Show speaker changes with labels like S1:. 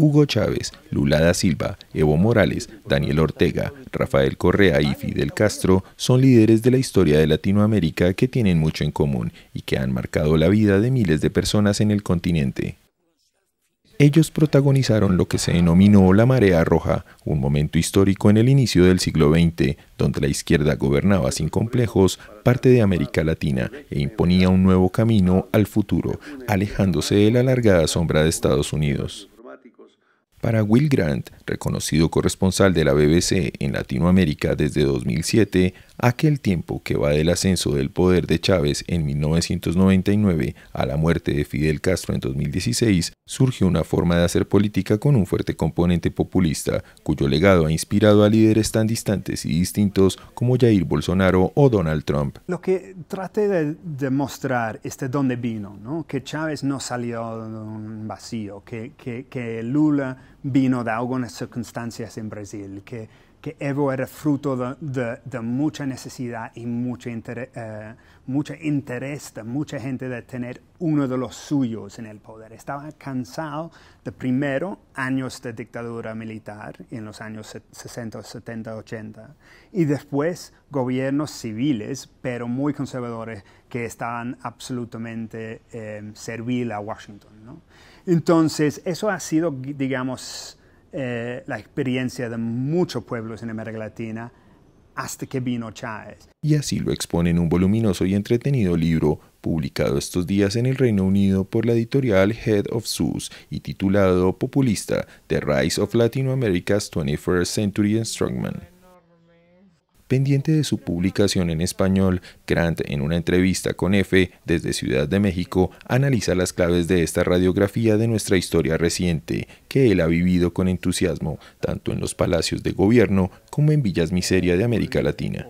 S1: Hugo Chávez, Lula da Silva, Evo Morales, Daniel Ortega, Rafael Correa y Fidel Castro son líderes de la historia de Latinoamérica que tienen mucho en común y que han marcado la vida de miles de personas en el continente. Ellos protagonizaron lo que se denominó la Marea Roja, un momento histórico en el inicio del siglo XX, donde la izquierda gobernaba sin complejos parte de América Latina e imponía un nuevo camino al futuro, alejándose de la alargada sombra de Estados Unidos. Para Will Grant, reconocido corresponsal de la BBC en Latinoamérica desde 2007, Aquel tiempo que va del ascenso del poder de Chávez en 1999 a la muerte de Fidel Castro en 2016, surgió una forma de hacer política con un fuerte componente populista, cuyo legado ha inspirado a líderes tan distantes y distintos como Jair Bolsonaro o Donald Trump.
S2: Lo que trate de demostrar es de dónde vino, ¿no? que Chávez no salió de un vacío, que, que, que Lula vino de algunas circunstancias en Brasil, que, que Evo era fruto de, de, mucha necesidad y mucho interés, eh, interés de mucha gente de tener uno de los suyos en el poder. Estaba cansado de primero años de dictadura militar en los años 60, 70, 80 y después gobiernos civiles, pero muy conservadores, que estaban absolutamente eh, servil a Washington. ¿no? Entonces, eso ha sido, digamos, eh, la experiencia de muchos pueblos en América Latina hasta que vino Chávez.
S1: Y así lo expone en un voluminoso y entretenido libro publicado estos días en el Reino Unido por la editorial Head of SUS y titulado Populista, The Rise of Latin America's 21st Century Strongman. Pendiente de su publicación en español, Grant, en una entrevista con EFE desde Ciudad de México, analiza las claves de esta radiografía de nuestra historia reciente, que él ha vivido con entusiasmo, tanto en los palacios de gobierno como en villas miseria de América Latina.